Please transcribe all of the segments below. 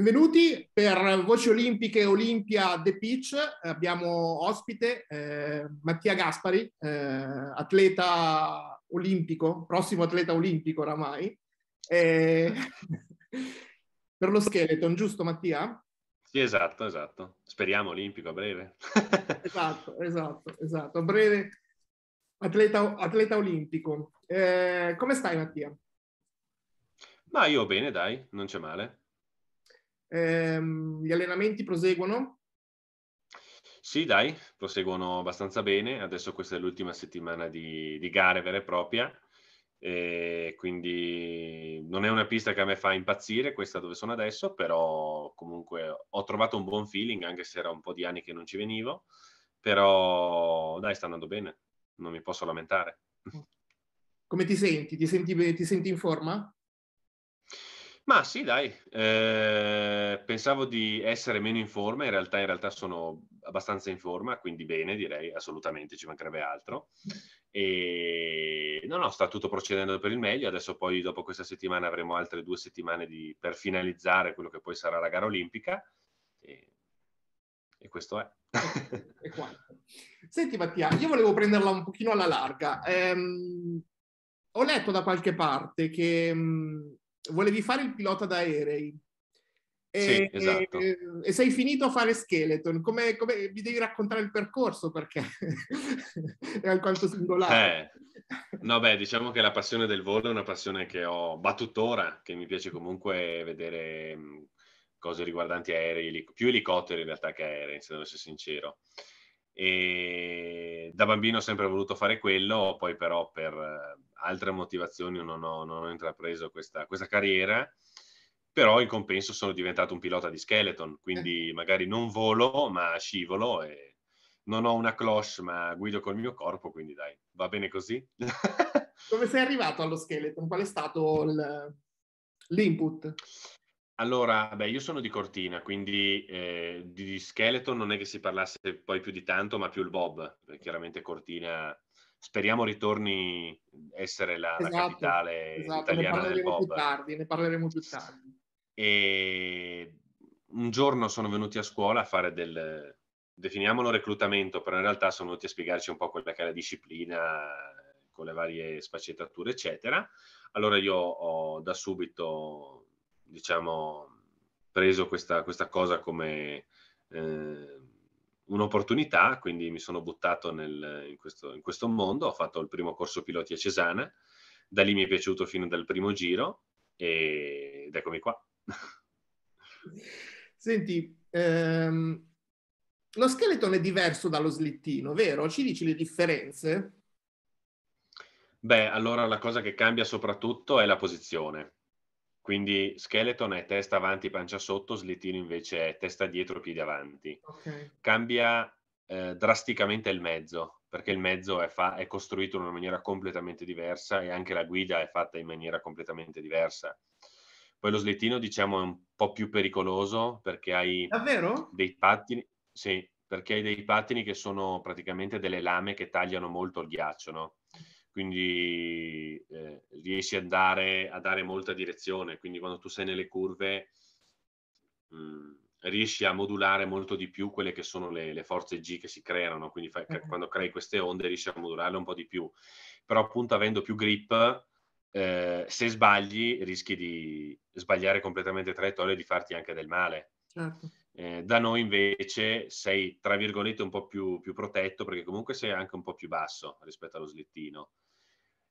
Benvenuti per Voci Olimpiche Olimpia The Pitch. Abbiamo ospite eh, Mattia Gaspari, eh, atleta olimpico, prossimo atleta olimpico oramai. Eh, per lo skeleton, giusto Mattia? Sì, esatto, esatto. Speriamo olimpico a breve. esatto, esatto, esatto. A breve atleta, atleta olimpico. Eh, come stai Mattia? Ma io bene, dai, non c'è male. Ehm, gli allenamenti proseguono? Sì, dai, proseguono abbastanza bene. Adesso questa è l'ultima settimana di, di gare vera e propria. E eh, quindi non è una pista che a me fa impazzire questa dove sono adesso, però comunque ho trovato un buon feeling anche se era un po' di anni che non ci venivo, però dai sta andando bene, non mi posso lamentare. Come ti senti? Ti senti, ti senti in forma? Ma sì, dai, eh, pensavo di essere meno in forma, in realtà, in realtà, sono abbastanza in forma, quindi bene, direi assolutamente, ci mancherebbe altro. E no, no, sta tutto procedendo per il meglio, adesso poi dopo questa settimana avremo altre due settimane di, per finalizzare quello che poi sarà la gara olimpica. E, e questo è. e Senti Mattia, io volevo prenderla un pochino alla larga. Ehm, ho letto da qualche parte che mm, volevi fare il pilota d'aerei. E, sì, esatto. e, e, sei finito a fare Skeleton, come, come, vi devi raccontare il percorso perché è alquanto singolare. Eh, no, beh, diciamo che la passione del volo è una passione che ho battutora, che mi piace comunque vedere mm, cose riguardanti aerei, più elicotteri in realtà che aerei, se devo essere sincero. E da bambino ho sempre voluto fare quello, poi però per altre motivazioni non ho, non ho intrapreso questa, questa, carriera, però in compenso sono diventato un pilota di skeleton, quindi eh. magari non volo ma scivolo e non ho una cloche ma guido col mio corpo, quindi dai, va bene così. Come sei arrivato allo skeleton? Qual è stato il, l'input? Allora, beh, io sono di Cortina, quindi eh, di skeleton non è che si parlasse poi più di tanto, ma più il Bob, chiaramente Cortina speriamo ritorni essere la, esatto, la capitale esatto, italiana del pop. Tardi, ne parleremo più tardi. E un giorno sono venuti a scuola a fare del, definiamolo reclutamento, però in realtà sono venuti a spiegarci un po' quella che è la disciplina con le varie sfaccettature, eccetera. Allora io ho da subito, diciamo, preso questa, questa cosa come... Eh, un'opportunità, quindi mi sono buttato nel, in, questo, in, questo, mondo, ho fatto il primo corso piloti a Cesana, da lì mi è piaciuto fino dal primo giro e, ed eccomi qua. Senti, ehm, lo skeleton è diverso dallo slittino, vero? Ci dici le differenze? Beh, allora la cosa che cambia soprattutto è la posizione. Quindi skeleton è testa avanti, pancia sotto, slittino invece è testa dietro, piedi avanti. Okay. Cambia eh, drasticamente il mezzo, perché il mezzo è, fa- è, costruito in una maniera completamente diversa e anche la guida è fatta in maniera completamente diversa. Poi lo slittino, diciamo, è un po' più pericoloso perché hai Davvero? dei pattini. Sì, perché hai dei pattini che sono praticamente delle lame che tagliano molto il ghiaccio, no? quindi eh, riesci a dare, a dare, molta direzione, quindi quando tu sei nelle curve mh, mm, riesci a modulare molto di più quelle che sono le, le forze G che si creano, quindi fai, uh-huh. quando crei queste onde riesci a modularle un po' di più, però appunto avendo più grip, eh, se sbagli rischi di sbagliare completamente traiettoria e di farti anche del male. Certo. Eh, da noi invece sei, tra virgolette, un po' più, più, protetto perché comunque sei anche un po' più basso rispetto allo slittino.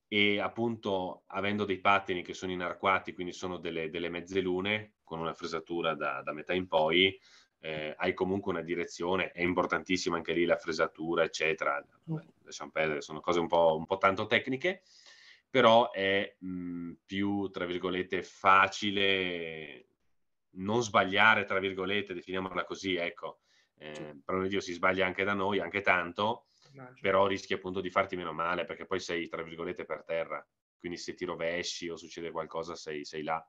E appunto, avendo dei pattini che sono inarquati, quindi sono delle, delle mezzelune con una fresatura da, da metà in poi, eh, hai comunque una direzione, è importantissima anche lì la fresatura, eccetera. Mm. lasciamo perdere, sono cose un po', un po tanto tecniche, però è mh, mm, più, tra virgolette, facile non sbagliare, tra virgolette, definiamola così, ecco, eh, per non Dio si sbaglia anche da noi, anche tanto, Immagino. però rischi appunto di farti meno male perché poi sei, tra virgolette, per terra. Quindi se ti rovesci o succede qualcosa sei, sei là.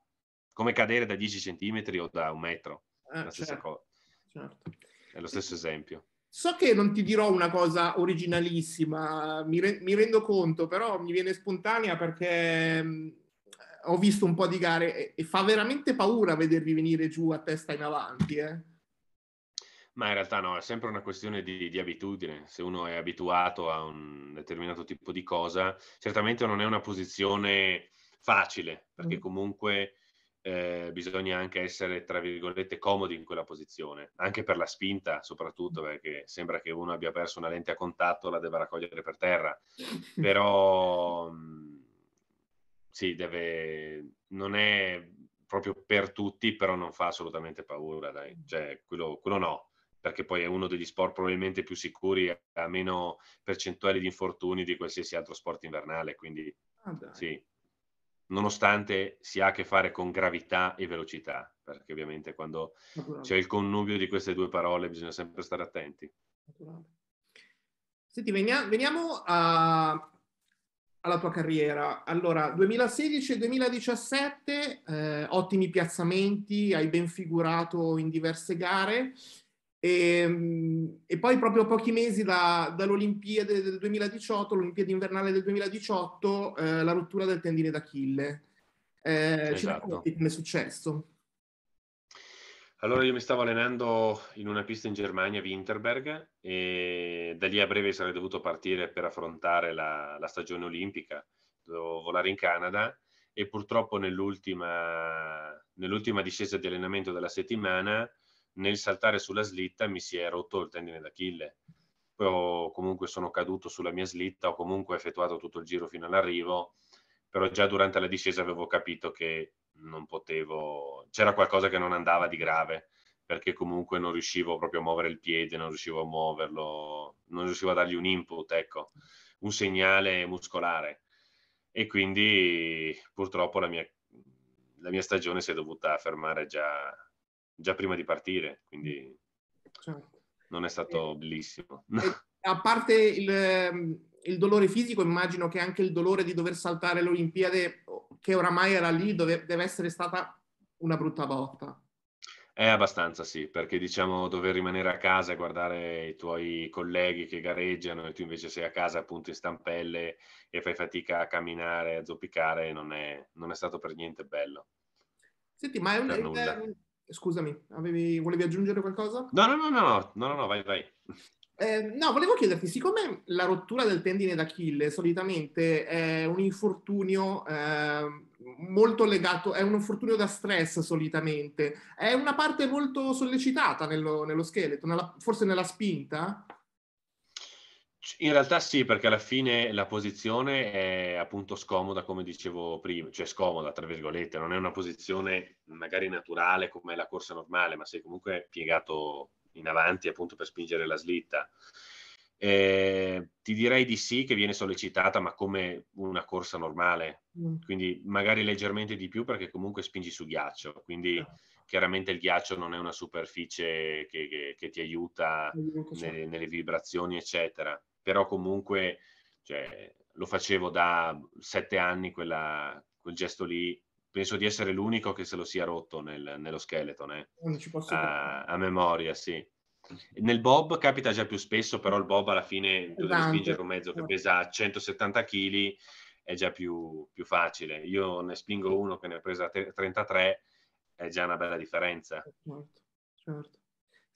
Come cadere da 10 cm o da un metro. Eh, la stessa certo. cosa. Certo. È lo stesso esempio. So che non ti dirò una cosa originalissima, mi, re- mi rendo conto, però mi viene spontanea perché mm, ho visto un po' di gare e, e fa veramente paura vedervi venire giù a testa in avanti. Eh. Ma in realtà no, è sempre una questione di, di, abitudine. Se uno è abituato a un determinato tipo di cosa, certamente non è una posizione facile, perché mm. comunque eh, bisogna anche essere, tra virgolette, comodi in quella posizione, anche per la spinta, soprattutto mm. perché sembra che uno abbia perso una lente a contatto, la debba raccogliere per terra. Però sì, deve, non è proprio per tutti, però non fa assolutamente paura, dai. Cioè, quello, quello no, perché poi è uno degli sport probabilmente più sicuri, ha meno percentuali di infortuni di qualsiasi altro sport invernale, quindi ah, sì, nonostante si ha a che fare con gravità e velocità, perché ovviamente quando c'è il connubio di queste due parole bisogna sempre stare attenti. Naturale. Senti, veniamo a alla tua carriera. Allora, 2016 e 2017, eh, ottimi piazzamenti, hai ben figurato in diverse gare. E, ehm, e poi proprio pochi mesi da, dall'Olimpiade del 2018, l'Olimpiade invernale del 2018, eh, la rottura del tendine d'Achille. Eh, esatto. Ci racconti esatto. come è successo? Allora io mi stavo allenando in una pista in Germania, Winterberg, e da lì a breve sarei dovuto partire per affrontare la, la stagione olimpica. Dovevo volare in Canada e purtroppo nell'ultima, nell'ultima discesa di allenamento della settimana, nel saltare sulla slitta, mi si è rotto il tendine d'Achille. Poi ho, comunque sono caduto sulla mia slitta, ho comunque effettuato tutto il giro fino all'arrivo, però già durante la discesa avevo capito che non potevo, c'era qualcosa che non andava di grave perché comunque non riuscivo proprio a muovere il piede, non riuscivo a muoverlo, non riuscivo a dargli un input, ecco, un segnale muscolare. E quindi purtroppo la mia, la mia stagione si è dovuta fermare già, già prima di partire, quindi certo. non è stato e, bellissimo. E, a parte il, ehm, il dolore fisico, immagino che anche il dolore di dover saltare le Olimpiadi, che oramai era lì, dove, deve essere stata una brutta botta. È abbastanza sì, perché diciamo dover rimanere a casa e guardare i tuoi colleghi che gareggiano e tu invece sei a casa appunto in stampelle e fai fatica a camminare, a zoppicare, non è, non è stato per niente bello. Senti, ma è un... È, scusami, avevi, volevi aggiungere qualcosa? No, no, no, no, no, no, no vai, vai. Ehm, no, volevo chiederti, siccome la rottura del tendine d'Achille solitamente è un infortunio eh, molto legato, è un infortunio da stress solitamente, è una parte molto sollecitata nello, nello scheletro, nella, forse nella spinta? In realtà sì, perché alla fine la posizione è appunto scomoda, come dicevo prima, cioè scomoda, tra virgolette, non è una posizione magari naturale come la corsa normale, ma sei comunque piegato in avanti appunto per spingere la slitta. Eh, ti direi di sì che viene sollecitata, ma come una corsa normale, mm. quindi magari leggermente di più perché comunque spingi su ghiaccio, quindi mm. chiaramente il ghiaccio non è una superficie che, che, che ti aiuta mm. nelle, certo. nelle, vibrazioni, eccetera, però comunque cioè, lo facevo da sette anni quella, quel gesto lì penso di essere l'unico che se lo sia rotto nel, nello Skeleton, eh. uh, a memoria, sì. Nel Bob capita già più spesso, però il Bob alla fine tu devi spingere un mezzo che pesa 170 kg, è già più, più, facile. Io ne spingo uno che ne ha presa 33, è già una bella differenza. Certo, certo.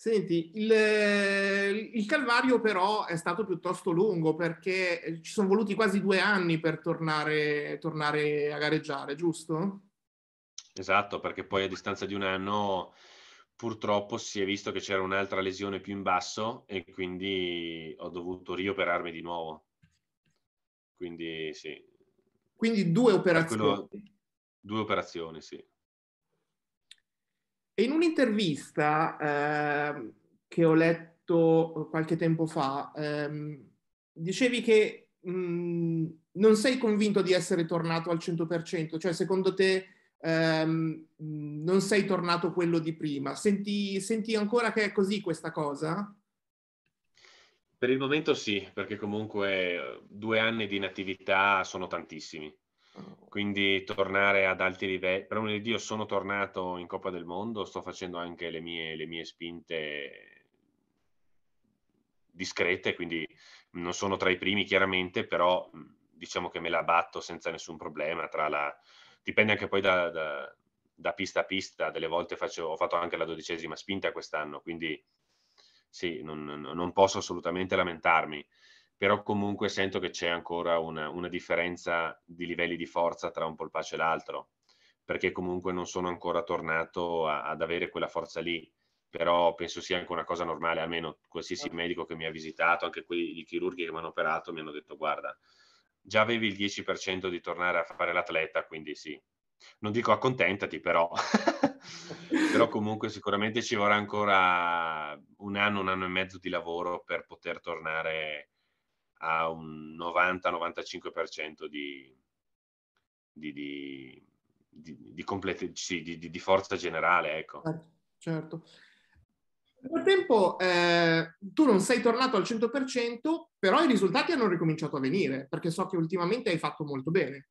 Senti, il, eh, il, calvario però è stato piuttosto lungo perché eh, ci sono voluti quasi due anni per tornare, tornare a gareggiare, giusto? Esatto, perché poi a distanza di un anno purtroppo si è visto che c'era un'altra lesione più in basso e quindi ho dovuto rioperarmi di nuovo. Quindi sì. Quindi due operazioni. Quello, due operazioni, sì in un'intervista eh, che ho letto eh, qualche tempo fa, ehm, dicevi che mh, mm, non sei convinto di essere tornato al 100%, cioè secondo te ehm, mm, non sei tornato quello di prima. Senti, senti ancora che è così questa cosa? Per il momento sì, perché comunque eh, due anni di inattività sono tantissimi quindi tornare ad alti livelli. Per amore di Dio, sono tornato in Coppa del Mondo, sto facendo anche le mie, le mie spinte discrete, quindi non sono tra i primi chiaramente, però diciamo che me la batto senza nessun problema. La... Dipende anche poi da, da, da, pista a pista, delle volte faccio, ho fatto anche la dodicesima spinta quest'anno, quindi sì, non, non posso assolutamente lamentarmi però comunque sento che c'è ancora una, una, differenza di livelli di forza tra un polpaccio e l'altro, perché comunque non sono ancora tornato a, ad avere quella forza lì, però penso sia anche una cosa normale, almeno qualsiasi certo. medico che mi ha visitato, anche quelli i chirurghi che mi hanno operato, mi hanno detto guarda, già avevi il 10% di tornare a fare l'atleta, quindi sì. Non dico accontentati, però, però comunque sicuramente ci vorrà ancora un anno, un anno e mezzo di lavoro per poter tornare ha un 90-95% di, di, di, di, complete, di, forza generale. Ecco. Ah, certo. Nel frattempo eh, tu non sei tornato al 100%, però i risultati hanno ricominciato a venire, perché so che ultimamente hai fatto molto bene.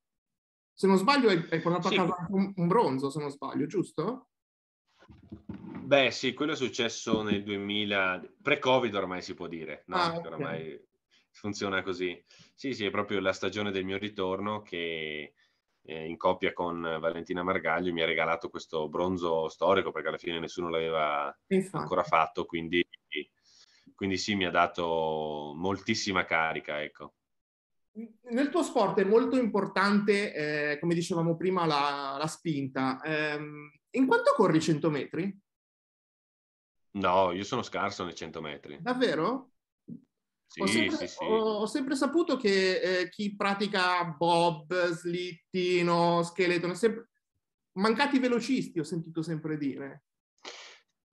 Se non sbaglio hai, hai portato sì. a casa un, un bronzo, se non sbaglio, giusto? Beh, sì, quello è successo nel 2000, pre-Covid ormai si può dire, no? Ah, okay. Ormai funziona così. Sì, sì, è proprio la stagione del mio ritorno che eh, in coppia con Valentina Margaglio mi ha regalato questo bronzo storico perché alla fine nessuno l'aveva Infatti. ancora fatto, quindi, quindi sì, mi ha dato moltissima carica, ecco. Nel tuo sport è molto importante, eh, come dicevamo prima, la, la spinta. Eh, in quanto corri 100 metri? No, io sono scarso nei 100 metri. Davvero? Sì, ho, sempre, sì, ho, ho, sempre, saputo che eh, chi pratica Bob, Slittino, Scheletro, sempre... mancati velocisti ho sentito sempre dire.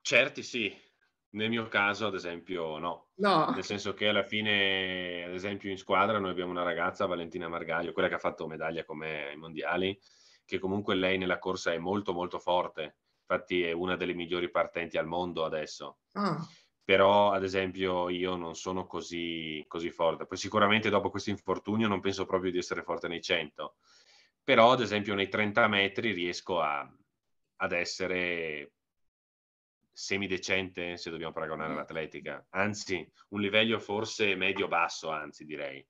Certi sì, nel mio caso ad esempio no. no. Nel senso che alla fine, ad esempio in squadra, noi abbiamo una ragazza, Valentina Margaglio, quella che ha fatto medaglia con me ai mondiali, che comunque lei nella corsa è molto molto forte, infatti è una delle migliori partenti al mondo adesso. Ah però ad esempio io non sono così, così forte. Poi sicuramente dopo questo infortunio non penso proprio di essere forte nei 100, però ad esempio nei 30 metri riesco a, ad essere semidecente se dobbiamo paragonare mm. l'atletica, anzi un livello forse medio-basso, anzi direi.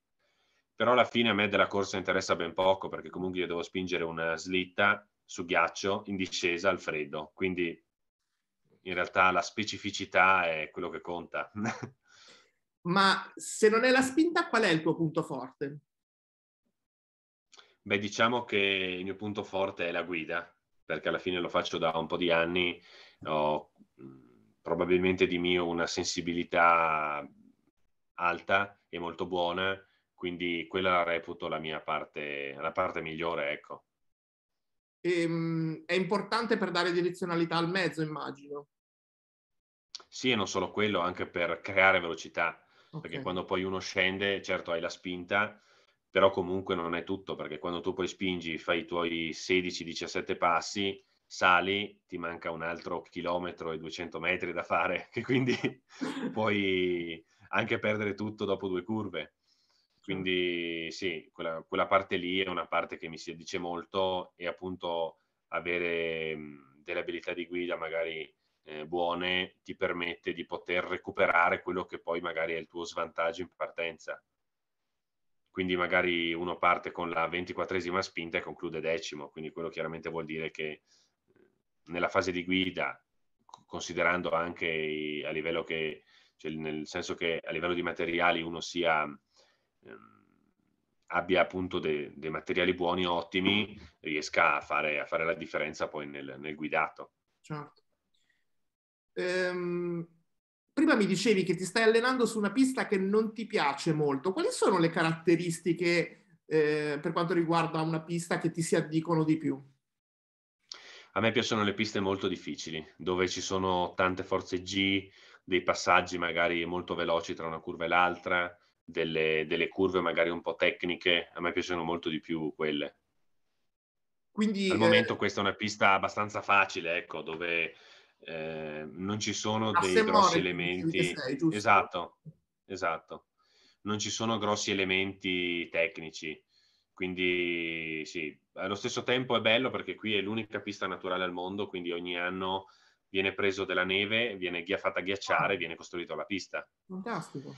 Però alla fine a me della corsa interessa ben poco perché comunque io devo spingere una slitta su ghiaccio in discesa al freddo, quindi in realtà la specificità è quello che conta. Ma se non è la spinta, qual è il tuo punto forte? Beh, diciamo che il mio punto forte è la guida, perché alla fine lo faccio da un po' di anni, ho probabilmente di mio una sensibilità alta e molto buona, quindi quella la reputo la mia parte, la parte migliore, ecco. E, ehm, è importante per dare direzionalità al mezzo, immagino. Sì, e non solo quello, anche per creare velocità, okay. perché quando poi uno scende, certo hai la spinta, però comunque non è tutto, perché quando tu poi spingi, fai i tuoi 16-17 passi, sali, ti manca un altro chilometro e 200 metri da fare, che quindi puoi anche perdere tutto dopo due curve. Certo. Quindi sì, quella, quella, parte lì è una parte che mi si dice molto e appunto avere mhmm, delle abilità di guida magari eh, buone ti permette di poter recuperare quello che poi magari è il tuo svantaggio in partenza. Quindi magari uno parte con la ventiquattresima spinta e conclude decimo, quindi quello chiaramente vuol dire che mhmm, nella fase di guida, considerando anche a livello che, cioè nel senso che a livello di materiali uno sia mhmm, Ehm, abbia appunto dei materiali buoni, ottimi, riesca a fare, a fare la differenza poi nel, nel guidato. Certo. Ehm, prima mi dicevi che ti stai allenando su una pista che non ti piace molto. Quali sono le caratteristiche eh, per quanto riguarda una pista che ti si addicono di più? A me piacciono le piste molto difficili, dove ci sono tante forze G, dei passaggi magari molto veloci tra una curva e l'altra, delle, delle curve magari un po' tecniche, a me piacciono molto di più quelle. Quindi, Al eh, momento eh, questa è una pista abbastanza facile, ecco, dove eh, non ci sono dei grossi elementi. Sei, esatto, esatto. Non ci sono grossi elementi tecnici. Quindi sì, allo stesso tempo è bello perché qui è l'unica pista naturale al mondo, quindi ogni anno viene preso della neve, viene fatta ghiacciare, ah. viene costruita la pista. Fantastico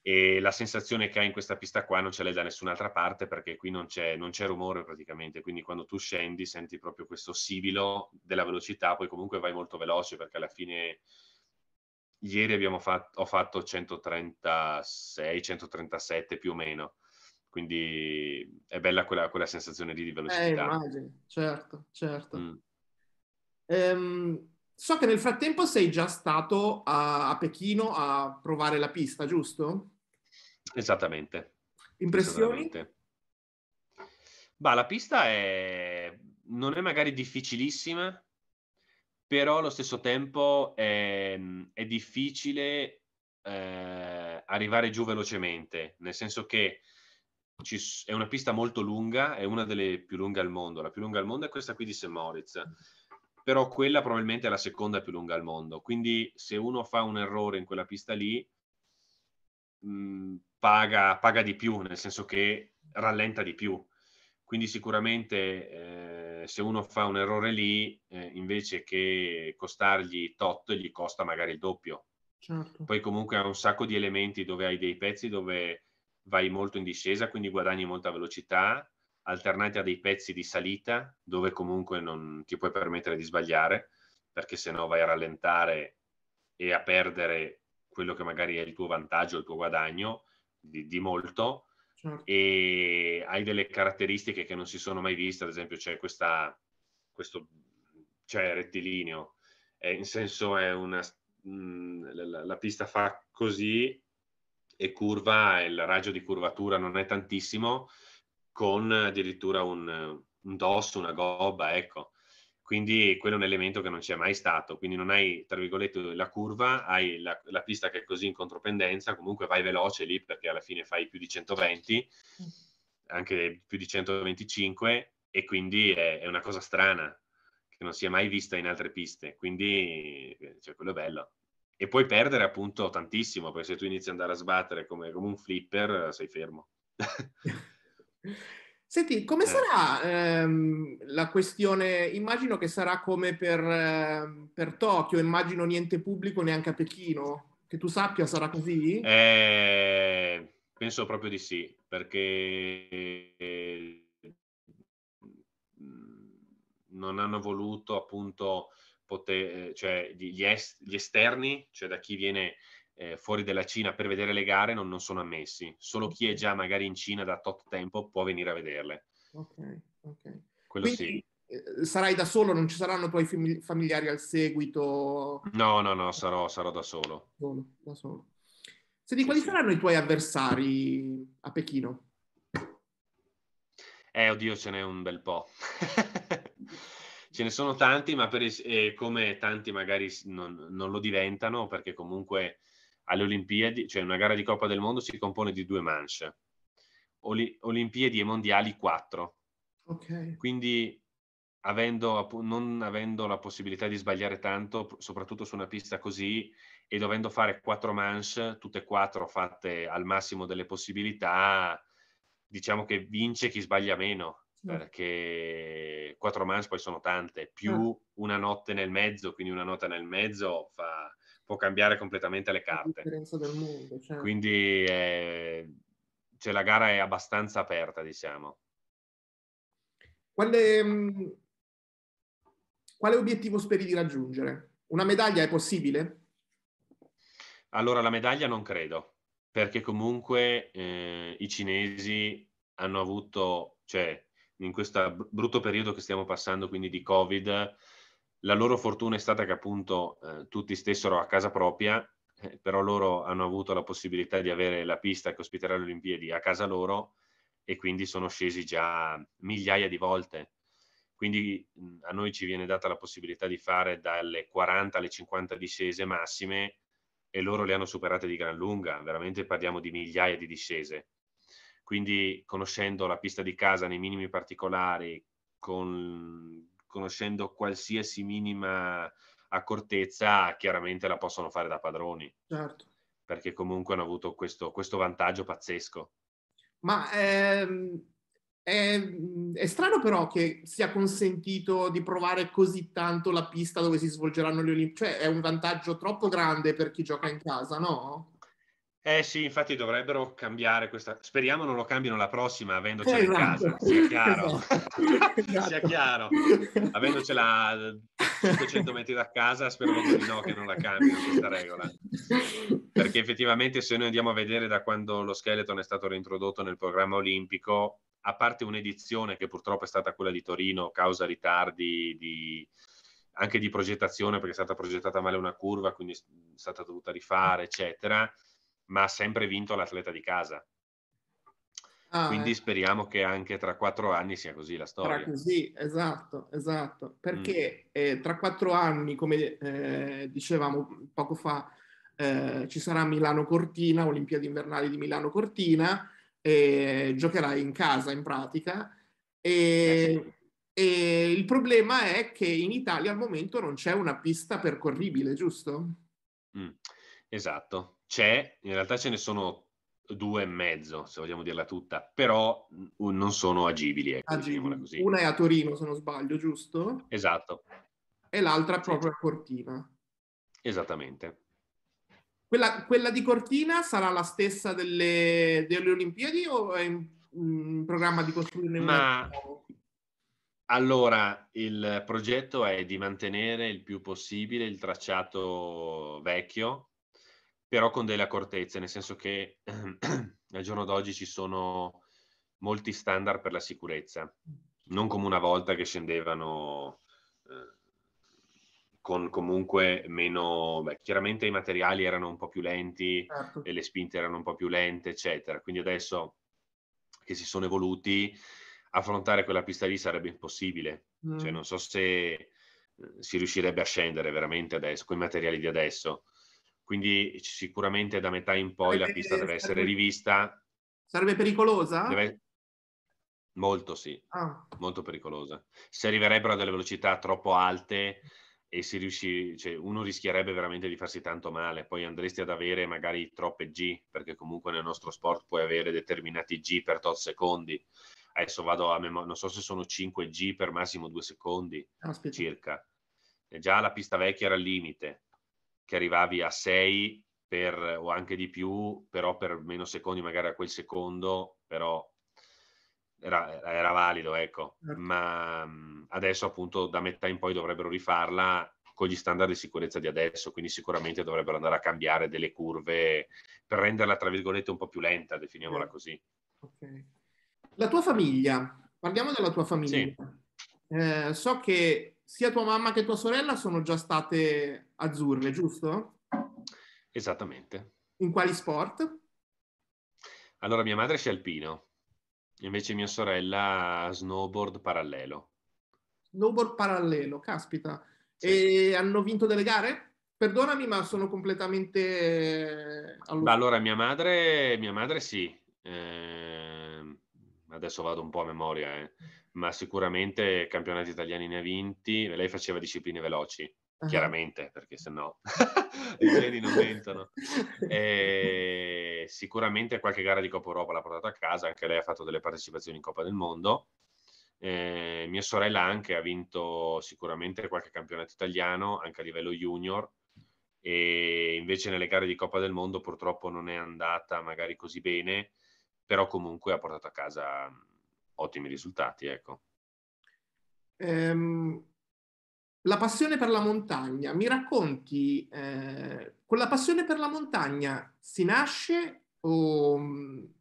e la sensazione che hai in questa pista qua non ce l'hai da nessun'altra parte perché qui non c'è, non c'è rumore praticamente, quindi quando tu scendi senti proprio questo sibilo della velocità, poi comunque vai molto veloce perché alla fine ieri fatto, ho fatto 136, 137 più o meno, quindi è bella quella, quella sensazione lì di velocità. Eh, immagino, certo, certo. Mm. Ehm, So che nel frattempo sei già stato a, a Pechino a provare la pista, giusto? Esattamente. Impressioni? Esattamente. Bah, la pista è... non è magari difficilissima, però allo stesso tempo è, è difficile eh, arrivare giù velocemente, nel senso che ci, è una pista molto lunga, è una delle più lunghe al mondo, la più lunga al mondo è questa qui di St. Moritz però quella probabilmente è la seconda più lunga al mondo, quindi se uno fa un errore in quella pista lì, mh, mm, paga, paga, di più, nel senso che rallenta di più. Quindi sicuramente eh, se uno fa un errore lì, eh, invece che costargli tot, gli costa magari il doppio. Certo. Poi comunque ha un sacco di elementi dove hai dei pezzi dove vai molto in discesa, quindi guadagni molta velocità, alternati a dei pezzi di salita dove comunque non ti puoi permettere di sbagliare perché sennò vai a rallentare e a perdere quello che magari è il tuo vantaggio, il tuo guadagno di, di molto certo. e hai delle caratteristiche che non si sono mai viste, ad esempio c'è questa, questo cioè rettilineo, è, in senso è una, mh, mm, la, la pista fa così e curva, il raggio di curvatura non è tantissimo, con addirittura un, un DOS, una gobba, ecco. Quindi quello è un elemento che non c'è mai stato, quindi non hai, tra virgolette, la curva, hai la, la pista che è così in contropendenza, comunque vai veloce lì perché alla fine fai più di 120, mm. anche più di 125 e quindi è, è una cosa strana che non si è mai vista in altre piste, quindi cioè, quello è bello. E puoi perdere appunto tantissimo, perché se tu inizi ad andare a sbattere come, come un flipper sei fermo. Senti, come eh. sarà ehm, la questione? Immagino che sarà come per, eh, per, Tokyo, immagino niente pubblico neanche a Pechino. Che tu sappia sarà così? Eh, penso proprio di sì, perché mm, non hanno voluto appunto poter, cioè gli, est- gli esterni, cioè da chi viene eh, fuori dalla Cina per vedere le gare non, non, sono ammessi. Solo chi è già magari in Cina da tot tempo può venire a vederle. Ok, ok. Quello Quindi... sì eh, sarai da solo, non ci saranno tuoi familiari al seguito? No, no, no, sarò, sarò da solo. solo, da solo. Senti, quali saranno i tuoi avversari a Pechino? Eh, oddio, ce n'è un bel po'. ce ne sono tanti, ma per, eh, come tanti magari non, non, lo diventano, perché comunque alle Olimpiadi, cioè una gara di Coppa del Mondo si compone di due manche, Oli- Olimpiadi e Mondiali 4. Okay. Quindi avendo, non avendo la possibilità di sbagliare tanto, soprattutto su una pista così, e dovendo fare quattro manche, tutte e quattro fatte al massimo delle possibilità, diciamo che vince chi sbaglia meno, perché quattro manche poi sono tante, più eh. una notte nel mezzo, quindi una nota nel mezzo fa può cambiare completamente le carte. La mondo, cioè. Quindi è... Eh, cioè, la gara è abbastanza aperta, diciamo. Quale, mm, quale obiettivo speri di raggiungere? Una medaglia è possibile? Allora, la medaglia non credo, perché comunque eh, i cinesi hanno avuto, cioè in questo brutto periodo che stiamo passando, quindi di Covid, la loro fortuna è stata che appunto eh, tutti stessero a casa propria, eh, però loro hanno avuto la possibilità di avere la pista che ospiterà le Olimpiadi a casa loro e quindi sono scesi già migliaia di volte. Quindi a noi ci viene data la possibilità di fare dalle 40 alle 50 discese massime e loro le hanno superate di gran lunga, veramente parliamo di migliaia di discese. Quindi conoscendo la pista di casa nei minimi particolari, con conoscendo qualsiasi minima accortezza, chiaramente la possono fare da padroni. Certo. Perché comunque hanno avuto questo, questo vantaggio pazzesco. Ma ehm, è, è, strano però che sia consentito di provare così tanto la pista dove si svolgeranno le Olimpiadi. Cioè è un vantaggio troppo grande per chi gioca in casa, no? Eh sì, infatti dovrebbero cambiare questa. Speriamo non lo cambino la prossima, avendocela esatto. in casa, sia chiaro. Esatto. sia chiaro. Esatto. Avendocela 500 metri da casa, spero di no che non la cambino questa regola. Perché effettivamente se noi andiamo a vedere da quando lo skeleton è stato reintrodotto nel programma olimpico, a parte un'edizione che purtroppo è stata quella di Torino, causa ritardi di, anche di progettazione perché è stata progettata male una curva, quindi è stata dovuta rifare, eccetera ma ha sempre vinto l'atleta di casa. Ah, Quindi eh. speriamo che anche tra quattro anni sia così la storia. Tra così, esatto, esatto. Perché mm. eh, tra quattro anni, come eh, dicevamo poco fa, eh, ci sarà Milano Cortina, Olimpiadi invernali di Milano Cortina, giocherai in casa in pratica. E, eh, sì. e il problema è che in Italia al momento non c'è una pista percorribile, giusto? Mm. Esatto, c'è, in realtà ce ne sono due e mezzo, se vogliamo dirla tutta, però mm, non sono agibili. Ecco, agibili. Una è a Torino, se non sbaglio, giusto? Esatto. E l'altra è proprio a Cortina. Esattamente. Quella, quella, di Cortina sarà la stessa delle, delle Olimpiadi o è in, programma di costruirne una? Ma, allora, il progetto è di mantenere il più possibile il tracciato vecchio però con delle accortezze, nel senso che al giorno d'oggi ci sono molti standard per la sicurezza, non come una volta che scendevano eh, con comunque meno... Beh, chiaramente i materiali erano un po' più lenti certo. e le spinte erano un po' più lente, eccetera. Quindi adesso che si sono evoluti, affrontare quella pista lì sarebbe impossibile. Cioè, mm. Cioè, non so se eh, si riuscirebbe a scendere veramente adesso, con i materiali di adesso quindi sicuramente da metà in poi sarebbe, la pista deve essere sarebbe, rivista. Sarebbe pericolosa? Deve... Molto sì, ah. molto pericolosa. Se arriverebbero a delle velocità troppo alte e si riuscì, cioè uno rischierebbe veramente di farsi tanto male, poi andresti ad avere magari troppe G, perché comunque nel nostro sport puoi avere determinati G per tot secondi. Adesso vado a memoria, non so se sono 5 G per massimo 2 secondi Aspetta. circa. E già la pista vecchia era al limite, che arrivavi a 6 per, o anche di più, però per meno secondi magari a quel secondo, però era, era valido, ecco. Certo. Ma adesso appunto da metà in poi dovrebbero rifarla con gli standard di sicurezza di adesso, quindi sicuramente dovrebbero andare a cambiare delle curve per renderla, tra virgolette, un po' più lenta, definiamola okay. così. Okay. La tua famiglia, parliamo della tua famiglia. Sì. Eh, so che sia tua mamma che tua sorella sono già state azzurre, giusto? Esattamente. In quali sport? Allora, mia madre è alpino, invece mia sorella snowboard parallelo. Snowboard parallelo, caspita. Sì. E hanno vinto delle gare? Perdonami, ma sono completamente... Eh, Beh, allora, mia madre, mia madre sì. Eh, adesso vado un po' a memoria, eh. ma sicuramente campionati italiani ne ha vinti. Lei faceva discipline veloci, Ah. chiaramente, perché sennò no, i piedi non mentono. E sicuramente qualche gara di Coppa Europa l'ha portata a casa, anche lei ha fatto delle partecipazioni in Coppa del Mondo. Eh, mia sorella anche ha vinto sicuramente qualche campionato italiano, anche a livello junior, e invece nelle gare di Coppa del Mondo purtroppo non è andata magari così bene, però comunque ha portato a casa mm, ottimi risultati, ecco. Um la passione per la montagna, mi racconti, eh, con la passione per la montagna si nasce o,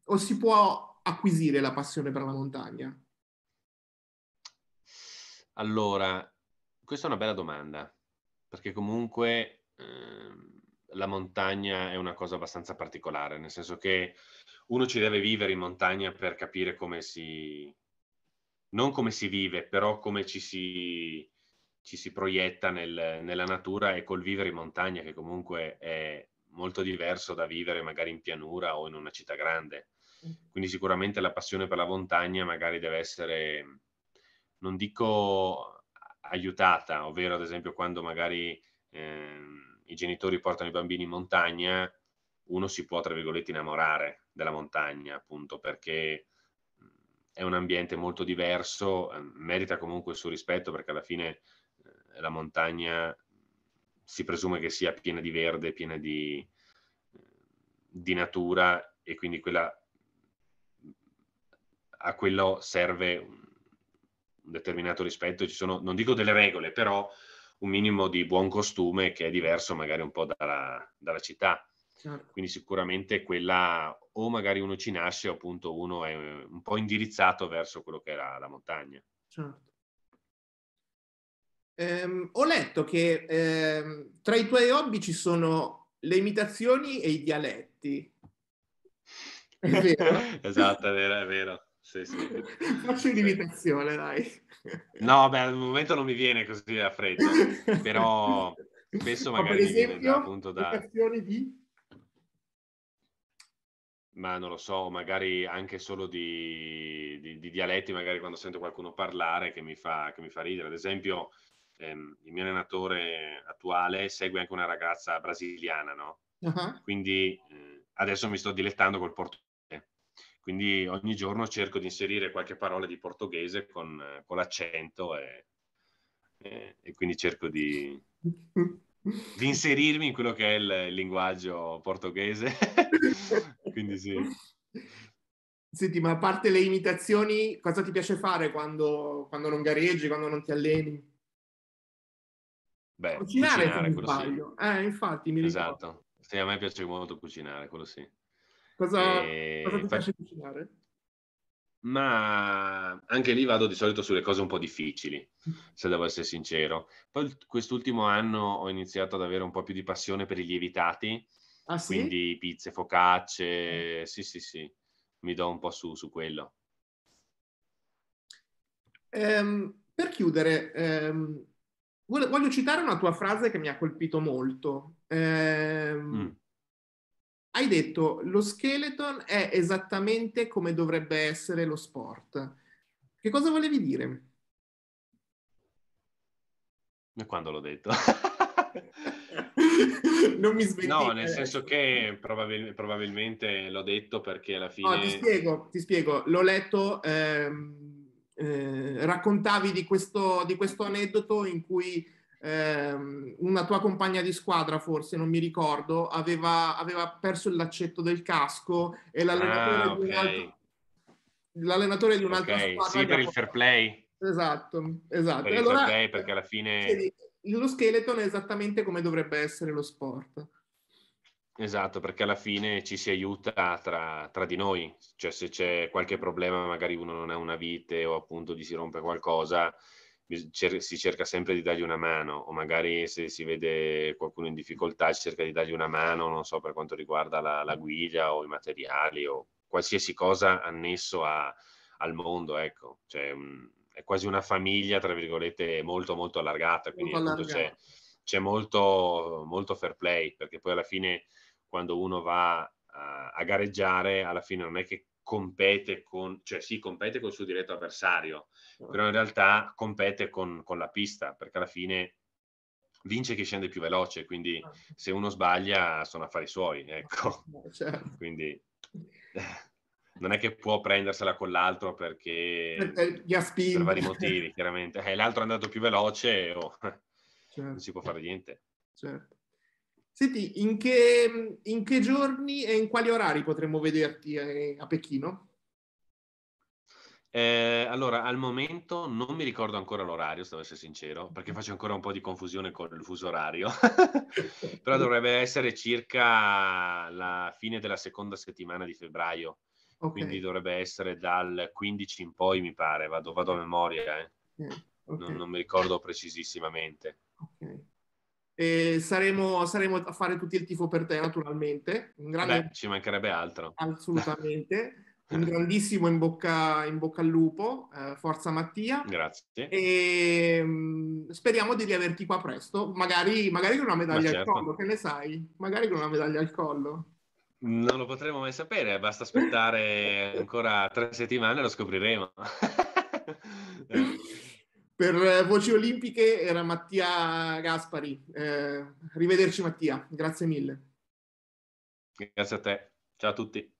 o si può acquisire la passione per la montagna? Allora, questa è una bella domanda, perché comunque eh, la montagna è una cosa abbastanza particolare, nel senso che uno ci deve vivere in montagna per capire come si... non come si vive, però come ci si ci si proietta nel, nella natura e col vivere in montagna, che comunque è molto diverso da vivere magari in pianura o in una città grande. Mm. Quindi sicuramente la passione per la montagna magari deve essere, non dico aiutata, ovvero ad esempio quando magari eh, i genitori portano i bambini in montagna, uno si può, tra virgolette, innamorare della montagna, appunto perché mm, è un ambiente molto diverso, ehm, merita comunque il suo rispetto perché alla fine la montagna si presume che sia piena di verde, piena di, di natura e quindi quella, a quello serve un determinato rispetto. Ci sono, non dico delle regole, però un minimo di buon costume che è diverso magari un po' dalla, dalla città. Certo. Quindi sicuramente quella, o magari uno ci nasce, o appunto uno è un po' indirizzato verso quello che era la montagna. Certo. Ehm, ho letto che ehm, tra i tuoi hobby ci sono le imitazioni e i dialetti. È vero? esatto, è vero, è vero. Sì, sì. Faccio un'imitazione, dai. No, beh, al momento non mi viene così a freddo, però spesso magari Ma per esempio, da, appunto da... di? Ma non lo so, magari anche solo di, di, di, dialetti, magari quando sento qualcuno parlare che mi fa, che mi fa ridere. Ad esempio, ehm, il mio allenatore attuale segue anche una ragazza brasiliana, no? Uh-huh. Quindi eh, adesso mi sto dilettando col portoghese. Quindi ogni giorno cerco di inserire qualche parola di portoghese con, con l'accento e, e, e, quindi cerco di, di, inserirmi in quello che è il, il linguaggio portoghese. quindi sì. Senti, ma a parte le imitazioni, cosa ti piace fare quando, quando non gareggi, quando non ti alleni? Beh, cucinare, cucinare quello sbaglio. Sì. Eh, infatti mi ricordo. Esatto, sì, a me piace molto cucinare, quello sì. Cosa, e... cosa ti infatti... piace cucinare? Ma anche lì vado di solito sulle cose un po' difficili, se devo essere sincero. Poi quest'ultimo anno ho iniziato ad avere un po' più di passione per i lievitati, ah, sì? quindi pizze, focacce, eh. sì sì sì, mi do un po' su, su quello. Um, per chiudere, um voglio citare una tua frase che mi ha colpito molto. Eh, mm. Hai detto lo skeleton è esattamente come dovrebbe essere lo sport. Che cosa volevi dire? E Quando l'ho detto? non mi smentire. No, nel senso che probabil- probabilmente l'ho detto perché alla fine... No, ti spiego, ti spiego. L'ho letto... Ehm eh, raccontavi di questo, di questo, aneddoto in cui ehm, una tua compagna di squadra, forse non mi ricordo, aveva, aveva perso il laccetto del casco e l'allenatore, ah, okay. di, un'altra, l'allenatore di un'altra okay. squadra... Sì, per il fair play. Esatto, esatto. Per allora, il fair play, perché alla fine... Lo skeleton è esattamente come dovrebbe essere lo sport. Esatto, perché alla fine ci si aiuta tra, tra, di noi, cioè se c'è qualche problema, magari uno non ha una vite o appunto gli si rompe qualcosa, si cerca sempre di dargli una mano o magari se si vede qualcuno in difficoltà si cerca di dargli una mano, non so per quanto riguarda la, la guida o i materiali o qualsiasi cosa annesso a, al mondo, ecco, cioè, è quasi una famiglia, tra virgolette, molto molto allargata, quindi molto appunto, allargata. c'è, c'è molto, molto fair play perché poi alla fine quando uno va a, eh, a gareggiare, alla fine non è che compete con, cioè sì, compete col suo diretto avversario, però in realtà compete con, con la pista, perché alla fine vince chi scende più veloce, quindi ah. se uno sbaglia sono affari suoi, ah, ecco. Certo. Quindi non è che può prendersela con l'altro perché per vari motivi, chiaramente. Eh, l'altro è andato più veloce, oh, certo. non si può fare niente. Certo. Senti, in che, in che giorni e in quali orari potremmo vederti eh, a, Pechino? Eh, allora, al momento non mi ricordo ancora l'orario, devo essere sincero, perché faccio ancora un po' di confusione con il fuso orario, però dovrebbe essere circa la fine della seconda settimana di febbraio, okay. quindi dovrebbe essere dal 15 in poi, mi pare, vado, vado a memoria, eh. eh okay. Non, non, mi ricordo precisissimamente. Ok. E saremo, saremo a fare tutti il tifo per te, naturalmente. Un grande... Beh, ci mancherebbe altro. Assolutamente. un grandissimo in bocca, in bocca al lupo, eh, forza Mattia. Grazie. E mh, mm, speriamo di riaverti qua presto, magari, magari con una medaglia certo. al collo, che ne sai? Magari con una medaglia al collo. Non lo potremo mai sapere, basta aspettare ancora tre settimane e lo scopriremo. Per Voci Olimpiche era Mattia Gaspari. Eh, rivederci Mattia, grazie mille. Grazie a te, ciao a tutti.